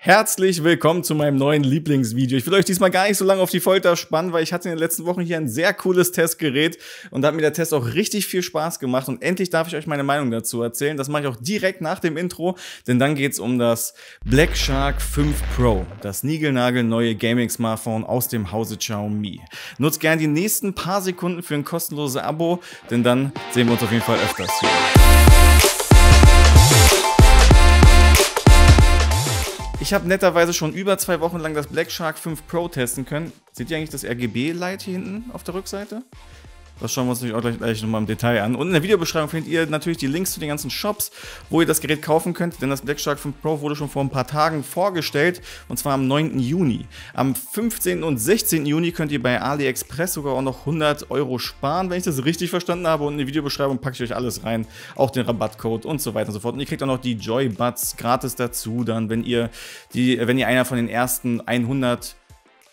Herzlich willkommen zu meinem neuen Lieblingsvideo. Ich will euch diesmal gar nicht so lange auf die Folter spannen, weil ich hatte in den letzten Wochen hier ein sehr cooles Testgerät und da hat mir der Test auch richtig viel Spaß gemacht und endlich darf ich euch meine Meinung dazu erzählen. Das mache ich auch direkt nach dem Intro, denn dann geht's um das Black Shark 5 Pro, das niegelnagelneue Gaming-Smartphone aus dem Hause Xiaomi. Nutzt gerne die nächsten paar Sekunden für ein kostenloses Abo, denn dann sehen wir uns auf jeden Fall öfters hier. Ich habe netterweise schon über zwei Wochen lang das Black Shark 5 Pro testen können. Seht ihr eigentlich das RGB-Light hier hinten auf der Rückseite? Das schauen wir uns natürlich auch gleich, gleich nochmal im Detail an. Und in der Videobeschreibung findet ihr natürlich die Links zu den ganzen Shops, wo ihr das Gerät kaufen könnt, denn das Black Shark 5 Pro wurde schon vor ein paar Tagen vorgestellt und zwar am 9. Juni. Am 15. und 16. Juni könnt ihr bei AliExpress sogar auch noch 100 Euro sparen, wenn ich das richtig verstanden habe. Und in die Videobeschreibung packe ich euch alles rein, auch den Rabattcode und so weiter und so fort. Und ihr kriegt auch noch die Joybuds gratis dazu, dann, wenn ihr, die, wenn ihr einer von den ersten 100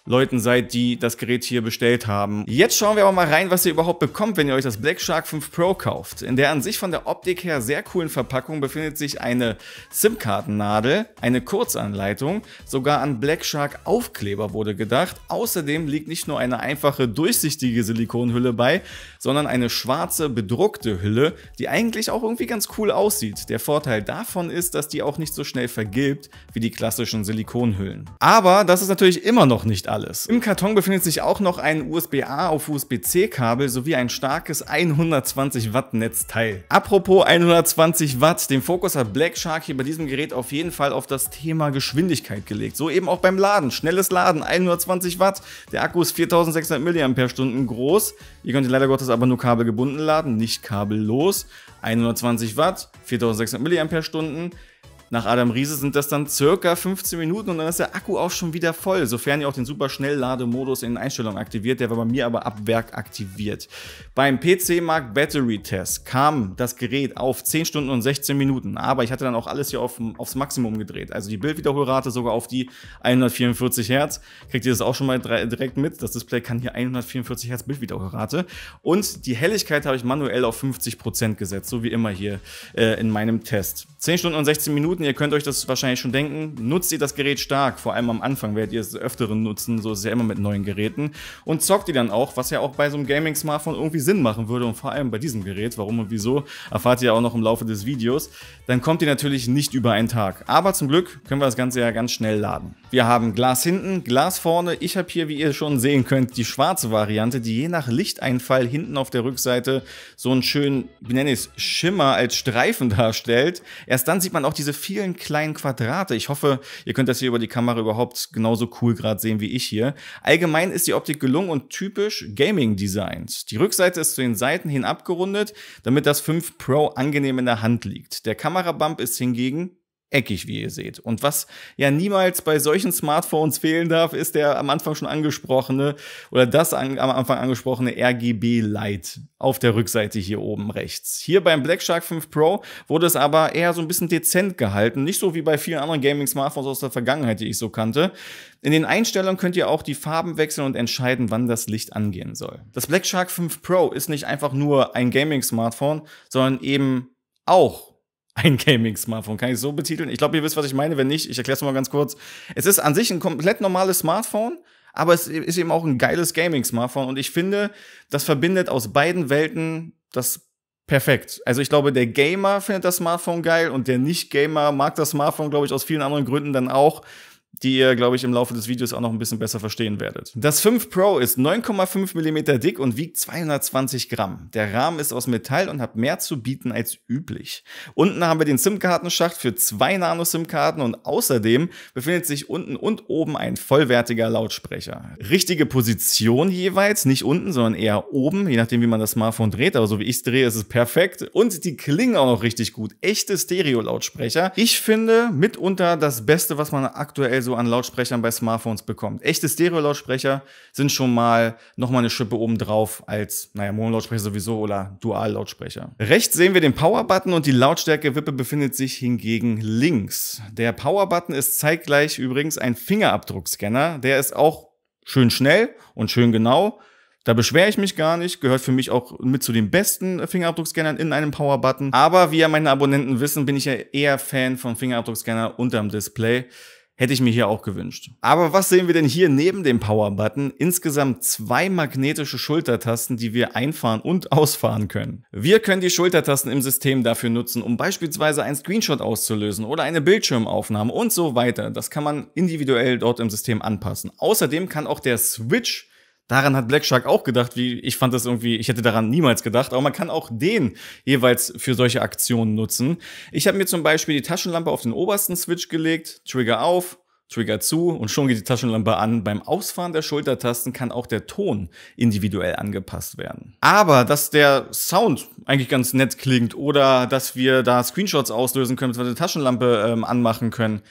Leuten seid, die das Gerät hier bestellt haben. Jetzt schauen wir aber mal rein, was ihr überhaupt bekommt, wenn ihr euch das Black Shark 5 Pro kauft. In der an sich von der Optik her sehr coolen Verpackung befindet sich eine SIM-Kartennadel, eine Kurzanleitung, sogar an Black Shark Aufkleber wurde gedacht. Außerdem liegt nicht nur eine einfache durchsichtige Silikonhülle bei, sondern eine schwarze bedruckte Hülle, die eigentlich auch irgendwie ganz cool aussieht. Der Vorteil davon ist, dass die auch nicht so schnell vergilbt wie die klassischen Silikonhüllen. Aber das ist natürlich immer noch nicht alles alles. Im Karton befindet sich auch noch ein USB-A auf USB-C-Kabel sowie ein starkes 120 Watt Netzteil. Apropos 120 Watt, den Fokus hat Black Shark hier bei diesem Gerät auf jeden Fall auf das Thema Geschwindigkeit gelegt. So eben auch beim Laden. Schnelles Laden, 120 Watt. Der Akku ist 4600 mAh groß. Ihr könnt ihn leider Gottes aber nur kabelgebunden laden, nicht kabellos. 120 Watt, 4600 mAh. Nach Adam Riese sind das dann circa 15 Minuten und dann ist der Akku auch schon wieder voll, sofern ihr auch den super Schnelllademodus in den Einstellungen aktiviert, der war bei mir aber ab Werk aktiviert. Beim PC Mark Battery Test kam das Gerät auf 10 Stunden und 16 Minuten, aber ich hatte dann auch alles hier auf, aufs Maximum gedreht, also die Bildwiederholrate sogar auf die 144 Hertz. Kriegt ihr das auch schon mal direkt mit, das Display kann hier 144 Hertz Bildwiederholrate und die Helligkeit habe ich manuell auf 50% Prozent gesetzt, so wie immer hier äh, in meinem Test. 10 Stunden und 16 Minuten ihr könnt euch das wahrscheinlich schon denken, nutzt ihr das Gerät stark, vor allem am Anfang werdet ihr es öfteren nutzen, so ist es ja immer mit neuen Geräten und zockt ihr dann auch, was ja auch bei so einem Gaming-Smartphone irgendwie Sinn machen würde und vor allem bei diesem Gerät, warum und wieso, erfahrt ihr auch noch im Laufe des Videos, dann kommt ihr natürlich nicht über einen Tag. Aber zum Glück können wir das Ganze ja ganz schnell laden. Wir haben Glas hinten, Glas vorne, ich habe hier, wie ihr schon sehen könnt, die schwarze Variante, die je nach Lichteinfall hinten auf der Rückseite so einen schönen, wie nenne ich es, Schimmer als Streifen darstellt. Erst dann sieht man auch diese vielen kleinen Quadrate. Ich hoffe, ihr könnt das hier über die Kamera überhaupt genauso cool gerade sehen wie ich hier. Allgemein ist die Optik gelungen und typisch Gaming designs. Die Rückseite ist zu den Seiten hin abgerundet, damit das 5 Pro angenehm in der Hand liegt. Der Kamerabump ist hingegen eckig, wie ihr seht. Und was ja niemals bei solchen Smartphones fehlen darf, ist der am Anfang schon angesprochene oder das an, am Anfang angesprochene RGB Light auf der Rückseite hier oben rechts. Hier beim Black Shark 5 Pro wurde es aber eher so ein bisschen dezent gehalten, nicht so wie bei vielen anderen Gaming-Smartphones aus der Vergangenheit, die ich so kannte. In den Einstellungen könnt ihr auch die Farben wechseln und entscheiden, wann das Licht angehen soll. Das Black Shark 5 Pro ist nicht einfach nur ein Gaming-Smartphone, sondern eben auch ein Gaming-Smartphone. Kann ich so betiteln? Ich glaube, ihr wisst, was ich meine. Wenn nicht, ich erkläre es mal ganz kurz. Es ist an sich ein komplett normales Smartphone, aber es ist eben auch ein geiles Gaming-Smartphone. Und ich finde, das verbindet aus beiden Welten das perfekt. Also ich glaube, der Gamer findet das Smartphone geil und der Nicht-Gamer mag das Smartphone, glaube ich, aus vielen anderen Gründen dann auch die ihr, glaube ich, im Laufe des Videos auch noch ein bisschen besser verstehen werdet. Das 5 Pro ist 9,5 mm dick und wiegt 220 Gramm. Der Rahmen ist aus Metall und hat mehr zu bieten als üblich. Unten haben wir den SIM-Kartenschacht für zwei Nano-SIM-Karten und außerdem befindet sich unten und oben ein vollwertiger Lautsprecher. Richtige Position jeweils, nicht unten, sondern eher oben, je nachdem, wie man das Smartphone dreht, aber so wie ich es drehe, ist es perfekt. Und die klingen auch noch richtig gut. Echte Stereo-Lautsprecher. Ich finde mitunter das Beste, was man aktuell so an Lautsprechern bei Smartphones bekommt. Echte Stereo-Lautsprecher sind schon mal nochmal eine Schippe obendrauf als, naja, Mono-Lautsprecher sowieso oder Dual-Lautsprecher. Rechts sehen wir den Power-Button und die Lautstärke-Wippe befindet sich hingegen links. Der Power-Button ist zeitgleich übrigens ein Fingerabdruckscanner. Der ist auch schön schnell und schön genau. Da beschwere ich mich gar nicht, gehört für mich auch mit zu den besten Fingerabdruckscannern in einem Power-Button. Aber wie ja meine Abonnenten wissen, bin ich ja eher Fan von Fingerabdruckscanner unterm Display. Hätte ich mir hier auch gewünscht. Aber was sehen wir denn hier neben dem Power-Button? Insgesamt zwei magnetische Schultertasten, die wir einfahren und ausfahren können. Wir können die Schultertasten im System dafür nutzen, um beispielsweise einen Screenshot auszulösen oder eine Bildschirmaufnahme und so weiter. Das kann man individuell dort im System anpassen. Außerdem kann auch der Switch Daran hat Black Shark auch gedacht, wie ich fand das irgendwie, ich hätte daran niemals gedacht, aber man kann auch den jeweils für solche Aktionen nutzen. Ich habe mir zum Beispiel die Taschenlampe auf den obersten Switch gelegt, Trigger auf, Trigger zu und schon geht die Taschenlampe an. Beim Ausfahren der Schultertasten kann auch der Ton individuell angepasst werden. Aber dass der Sound eigentlich ganz nett klingt oder dass wir da Screenshots auslösen können, dass wir die Taschenlampe ähm, anmachen können,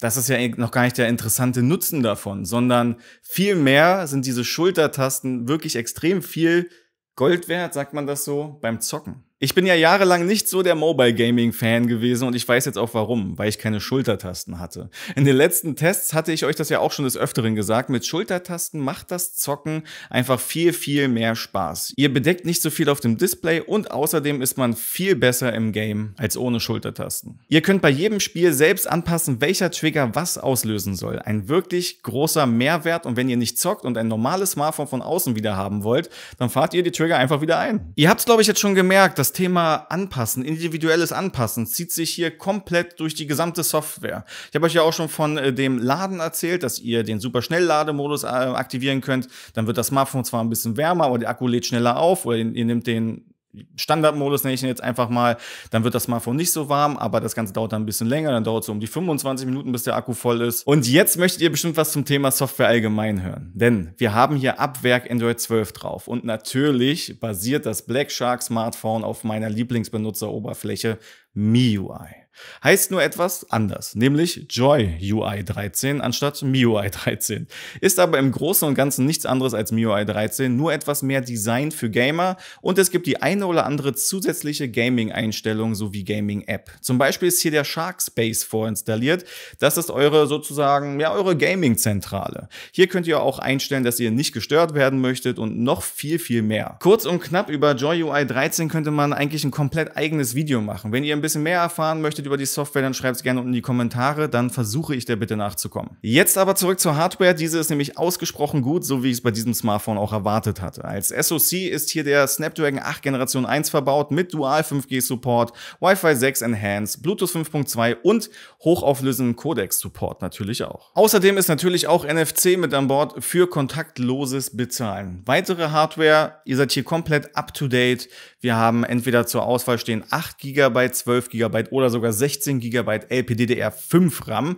das ist ja eh noch gar nicht der interessante Nutzen davon, sondern vielmehr sind diese Schultertasten wirklich extrem viel Gold wert, sagt man das so, beim Zocken. Ich bin ja jahrelang nicht so der Mobile Gaming Fan gewesen und ich weiß jetzt auch warum, weil ich keine Schultertasten hatte. In den letzten Tests hatte ich euch das ja auch schon des Öfteren gesagt, mit Schultertasten macht das Zocken einfach viel, viel mehr Spaß. Ihr bedeckt nicht so viel auf dem Display und außerdem ist man viel besser im Game als ohne Schultertasten. Ihr könnt bei jedem Spiel selbst anpassen, welcher Trigger was auslösen soll. Ein wirklich großer Mehrwert und wenn ihr nicht zockt und ein normales Smartphone von außen wieder haben wollt, dann fahrt ihr die Trigger einfach wieder ein. Ihr habt glaube ich jetzt schon gemerkt, dass das Thema Anpassen, individuelles Anpassen, zieht sich hier komplett durch die gesamte Software. Ich habe euch ja auch schon von äh, dem Laden erzählt, dass ihr den super Schnelllademodus äh, aktivieren könnt. Dann wird das Smartphone zwar ein bisschen wärmer, aber der Akku lädt schneller auf oder ihr nehmt den Standardmodus nenne ich ihn jetzt einfach mal, dann wird das Smartphone nicht so warm, aber das Ganze dauert dann ein bisschen länger, dann dauert es so um die 25 Minuten, bis der Akku voll ist. Und jetzt möchtet ihr bestimmt was zum Thema Software allgemein hören, denn wir haben hier ab Werk Android 12 drauf und natürlich basiert das Black Shark Smartphone auf meiner Lieblingsbenutzeroberfläche MIUI. Heißt nur etwas anders, nämlich Joy UI 13 anstatt MIUI 13. Ist aber im Großen und Ganzen nichts anderes als MIUI 13, nur etwas mehr Design für Gamer und es gibt die eine oder andere zusätzliche Gaming-Einstellung sowie Gaming-App. Zum Beispiel ist hier der Shark Space vorinstalliert. Das ist eure sozusagen, ja, eure Gaming-Zentrale. Hier könnt ihr auch einstellen, dass ihr nicht gestört werden möchtet und noch viel, viel mehr. Kurz und knapp über Joy UI 13 könnte man eigentlich ein komplett eigenes Video machen. Wenn ihr ein bisschen mehr erfahren möchtet, möchtet über die Software, dann schreibt es gerne unten in die Kommentare, dann versuche ich der Bitte nachzukommen. Jetzt aber zurück zur Hardware. Diese ist nämlich ausgesprochen gut, so wie ich es bei diesem Smartphone auch erwartet hatte. Als SoC ist hier der Snapdragon 8 Generation 1 verbaut mit Dual 5G Support, Wi-Fi 6 Enhanced, Bluetooth 5.2 und hochauflösenden Codex Support natürlich auch. Außerdem ist natürlich auch NFC mit an Bord für kontaktloses Bezahlen. Weitere Hardware, ihr seid hier komplett up to date. Wir haben entweder zur Auswahl stehen 8 GB, 12 GB oder sogar sogar 16 GB LPDDR5 RAM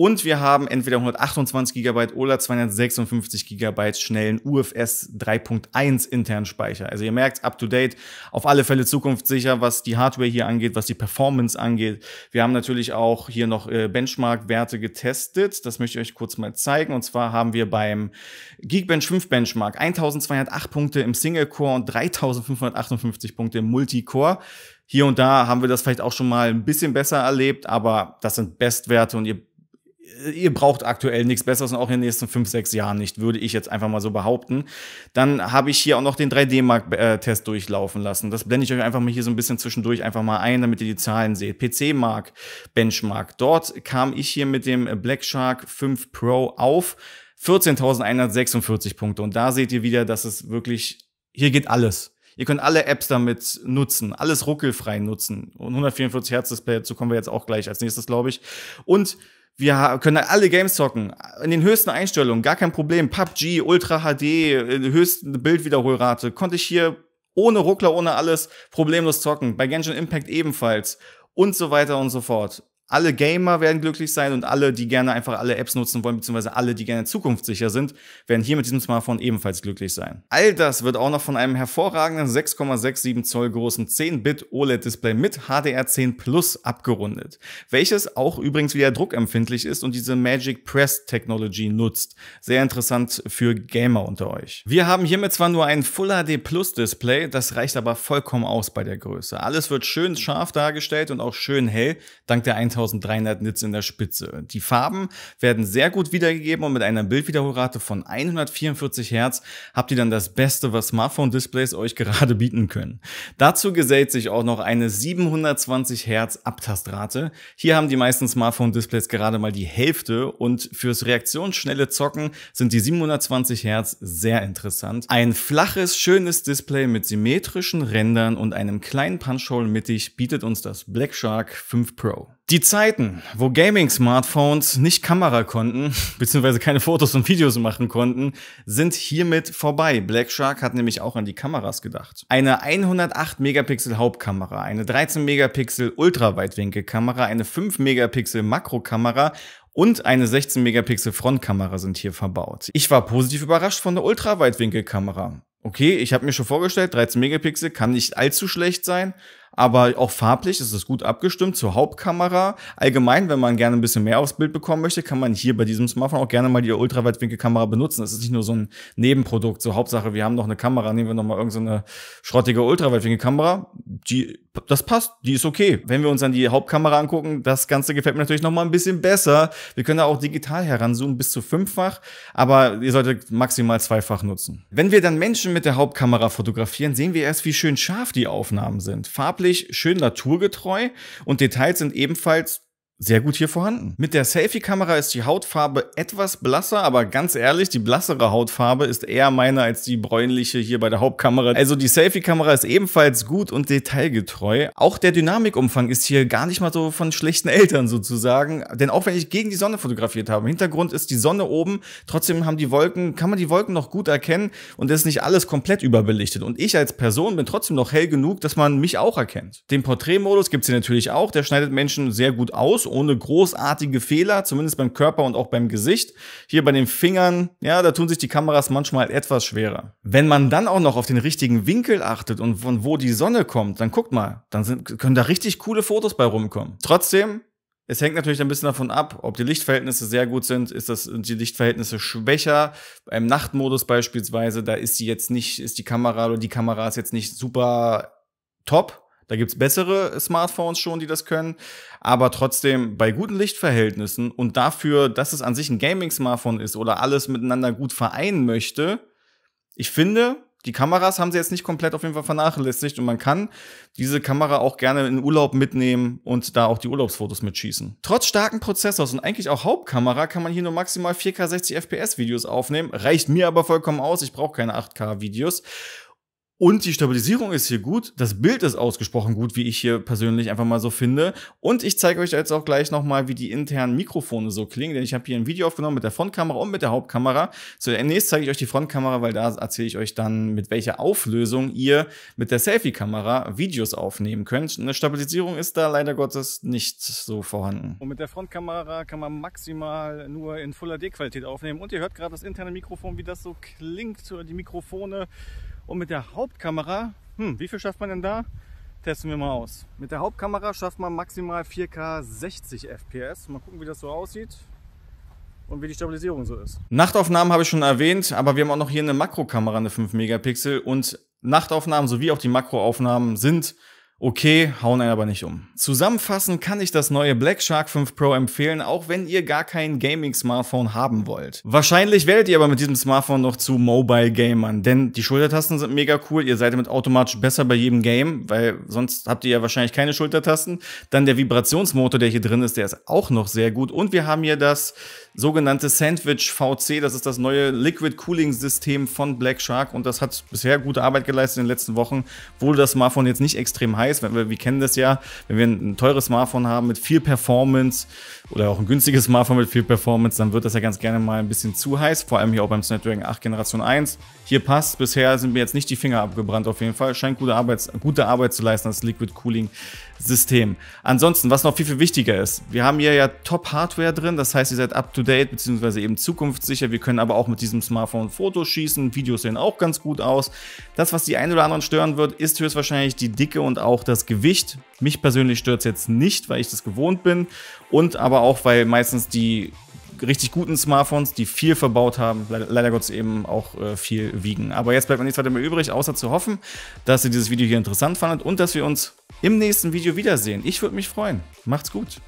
und wir haben entweder 128 GB oder 256 GB schnellen UFS 3.1 internen Speicher. Also ihr merkt, up to date, auf alle Fälle zukunftssicher, was die Hardware hier angeht, was die Performance angeht. Wir haben natürlich auch hier noch äh, Benchmark-Werte getestet. Das möchte ich euch kurz mal zeigen. Und zwar haben wir beim Geekbench 5 Benchmark 1208 Punkte im Single-Core und 3558 Punkte im Multicore. Hier und da haben wir das vielleicht auch schon mal ein bisschen besser erlebt, aber das sind Bestwerte und ihr äh, ihr braucht aktuell nichts Besseres und auch in den nächsten 5, 6 Jahren nicht, würde ich jetzt einfach mal so behaupten. Dann habe ich hier auch noch den 3D-Mark-Test äh, durchlaufen lassen. Das blende ich euch einfach mal hier so ein bisschen zwischendurch einfach mal ein, damit ihr die Zahlen seht. PC-Mark, Benchmark. Dort kam ich hier mit dem Black Shark 5 Pro auf. 14.146 Punkte. Und da seht ihr wieder, dass es wirklich, hier geht alles. Ihr könnt alle Apps damit nutzen, alles ruckelfrei nutzen. Und 144 Hertz Display, dazu kommen wir jetzt auch gleich als nächstes, glaube ich. Und wir können alle Games zocken. In den höchsten Einstellungen, gar kein Problem. PUBG, Ultra HD, äh, höchste Bildwiederholrate. Konnte ich hier ohne Ruckler, ohne alles problemlos zocken. Bei Genshin Impact ebenfalls. Und so weiter und so fort alle Gamer werden glücklich sein und alle, die gerne einfach alle Apps nutzen wollen, beziehungsweise alle, die gerne zukunftssicher sind, werden hier mit diesem Smartphone ebenfalls glücklich sein. All das wird auch noch von einem hervorragenden 6,67 Zoll großen 10-Bit OLED-Display mit HDR10 Plus abgerundet, welches auch übrigens wieder druckempfindlich ist und diese Magic Press Technology nutzt. Sehr interessant für Gamer unter euch. Wir haben hiermit zwar nur ein Full HD Plus Display, das reicht aber vollkommen aus bei der Größe. Alles wird schön scharf dargestellt und auch schön hell, dank der 1000 2300 Nits in der Spitze. Die Farben werden sehr gut wiedergegeben und mit einer Bildwiederholrate von 144 Hertz habt ihr dann das Beste, was Smartphone-Displays euch gerade bieten können. Dazu gesellt sich auch noch eine 720 Hertz Abtastrate. Hier haben die meisten Smartphone-Displays gerade mal die Hälfte und fürs reaktionsschnelle Zocken sind die 720 Hertz sehr interessant. Ein flaches, schönes Display mit symmetrischen Rändern und einem kleinen Punchhole mittig bietet uns das Black Shark 5 Pro. Die Zeiten, wo Gaming-Smartphones nicht Kamera konnten, beziehungsweise keine Fotos und Videos machen konnten, sind hiermit vorbei. Black Shark hat nämlich auch an die Kameras gedacht. Eine 108 Megapixel Hauptkamera, eine 13 Megapixel Ultraweitwinkelkamera, eine 5 Megapixel Makrokamera und eine 16 Megapixel Frontkamera sind hier verbaut. Ich war positiv überrascht von der Ultraweitwinkelkamera. Okay, ich habe mir schon vorgestellt, 13 Megapixel kann nicht allzu schlecht sein, aber auch farblich ist es gut abgestimmt zur Hauptkamera. Allgemein, wenn man gerne ein bisschen mehr aufs Bild bekommen möchte, kann man hier bei diesem Smartphone auch gerne mal die Ultraweitwinkelkamera benutzen. Es ist nicht nur so ein Nebenprodukt, so Hauptsache, wir haben noch eine Kamera, nehmen wir noch mal irgendeine so schrottige Ultraweitwinkelkamera. Die, das passt, die ist okay. Wenn wir uns dann die Hauptkamera angucken, das Ganze gefällt mir natürlich noch mal ein bisschen besser. Wir können da auch digital heranzoomen bis zu fünffach, aber ihr solltet maximal zweifach nutzen. Wenn wir dann Menschen mit der Hauptkamera fotografieren, sehen wir erst, wie schön scharf die Aufnahmen sind. Farblich natürlich schön naturgetreu und Details sind ebenfalls sehr gut hier vorhanden. Mit der Selfie-Kamera ist die Hautfarbe etwas blasser, aber ganz ehrlich, die blassere Hautfarbe ist eher meine als die bräunliche hier bei der Hauptkamera. Also die Selfie-Kamera ist ebenfalls gut und detailgetreu. Auch der Dynamikumfang ist hier gar nicht mal so von schlechten Eltern sozusagen, denn auch wenn ich gegen die Sonne fotografiert habe, im Hintergrund ist die Sonne oben, trotzdem haben die Wolken, kann man die Wolken noch gut erkennen und ist nicht alles komplett überbelichtet. Und ich als Person bin trotzdem noch hell genug, dass man mich auch erkennt. Den Porträtmodus gibt's hier natürlich auch, der schneidet Menschen sehr gut aus ohne großartige Fehler, zumindest beim Körper und auch beim Gesicht. Hier bei den Fingern, ja, da tun sich die Kameras manchmal etwas schwerer. Wenn man dann auch noch auf den richtigen Winkel achtet und von wo die Sonne kommt, dann guckt mal, dann sind, können da richtig coole Fotos bei rumkommen. Trotzdem, es hängt natürlich ein bisschen davon ab, ob die Lichtverhältnisse sehr gut sind, ist das die Lichtverhältnisse schwächer. Im Nachtmodus beispielsweise, da ist die jetzt nicht, ist die Kamera oder die Kamera ist jetzt nicht super top. Da gibt es bessere Smartphones schon, die das können. Aber trotzdem, bei guten Lichtverhältnissen und dafür, dass es an sich ein Gaming-Smartphone ist oder alles miteinander gut vereinen möchte, ich finde, die Kameras haben sie jetzt nicht komplett auf jeden Fall vernachlässigt und man kann diese Kamera auch gerne in Urlaub mitnehmen und da auch die Urlaubsfotos mitschießen. Trotz starken Prozessors und eigentlich auch Hauptkamera kann man hier nur maximal 4K 60 FPS Videos aufnehmen, reicht mir aber vollkommen aus, ich brauche keine 8K Videos und die Stabilisierung ist hier gut. Das Bild ist ausgesprochen gut, wie ich hier persönlich einfach mal so finde. Und ich zeige euch jetzt auch gleich nochmal, wie die internen Mikrofone so klingen. Denn ich habe hier ein Video aufgenommen mit der Frontkamera und mit der Hauptkamera. Zunächst zeige ich euch die Frontkamera, weil da erzähle ich euch dann, mit welcher Auflösung ihr mit der Selfie-Kamera Videos aufnehmen könnt. Eine Stabilisierung ist da leider Gottes nicht so vorhanden. Und mit der Frontkamera kann man maximal nur in Full HD-Qualität aufnehmen. Und ihr hört gerade das interne Mikrofon, wie das so klingt, oder die Mikrofone. Und mit der Hauptkamera, hm, wie viel schafft man denn da? Testen wir mal aus. Mit der Hauptkamera schafft man maximal 4K 60 FPS. Mal gucken, wie das so aussieht und wie die Stabilisierung so ist. Nachtaufnahmen habe ich schon erwähnt, aber wir haben auch noch hier eine Makrokamera, eine 5 Megapixel und Nachtaufnahmen sowie auch die Makroaufnahmen sind Okay, hauen einen aber nicht um. Zusammenfassend kann ich das neue Black Shark 5 Pro empfehlen, auch wenn ihr gar kein Gaming-Smartphone haben wollt. Wahrscheinlich werdet ihr aber mit diesem Smartphone noch zu Mobile-Gamern, denn die Schultertasten sind mega cool, ihr seid damit automatisch besser bei jedem Game, weil sonst habt ihr ja wahrscheinlich keine Schultertasten. Dann der Vibrationsmotor, der hier drin ist, der ist auch noch sehr gut und wir haben hier das sogenannte Sandwich VC. Das ist das neue Liquid Cooling System von Black Shark und das hat bisher gute Arbeit geleistet in den letzten Wochen. Wurde das Smartphone jetzt nicht extrem heiß, weil wir, wir kennen das ja, wenn wir ein, ein teures Smartphone haben mit viel Performance oder auch ein günstiges Smartphone mit viel Performance, dann wird das ja ganz gerne mal ein bisschen zu heiß, vor allem hier auch beim Snapdragon 8 Generation 1. Hier passt, bisher sind mir jetzt nicht die Finger abgebrannt auf jeden Fall. Scheint gute Arbeit, gute Arbeit zu leisten, das Liquid Cooling System. Ansonsten, was noch viel, viel wichtiger ist, wir haben hier ja Top-Hardware drin, das heißt, ihr seid up-to-date bzw. eben zukunftssicher. Wir können aber auch mit diesem Smartphone Fotos schießen, Videos sehen auch ganz gut aus. Das, was die einen oder anderen stören wird, ist höchstwahrscheinlich die Dicke und auch das Gewicht. Mich persönlich stört es jetzt nicht, weil ich das gewohnt bin und aber auch, weil meistens die richtig guten Smartphones, die viel verbaut haben, leider Gottes eben auch äh, viel wiegen. Aber jetzt bleibt mir nichts weiter mehr übrig, außer zu hoffen, dass ihr dieses Video hier interessant fandet und dass wir uns im nächsten Video wiedersehen. Ich würde mich freuen. Macht's gut.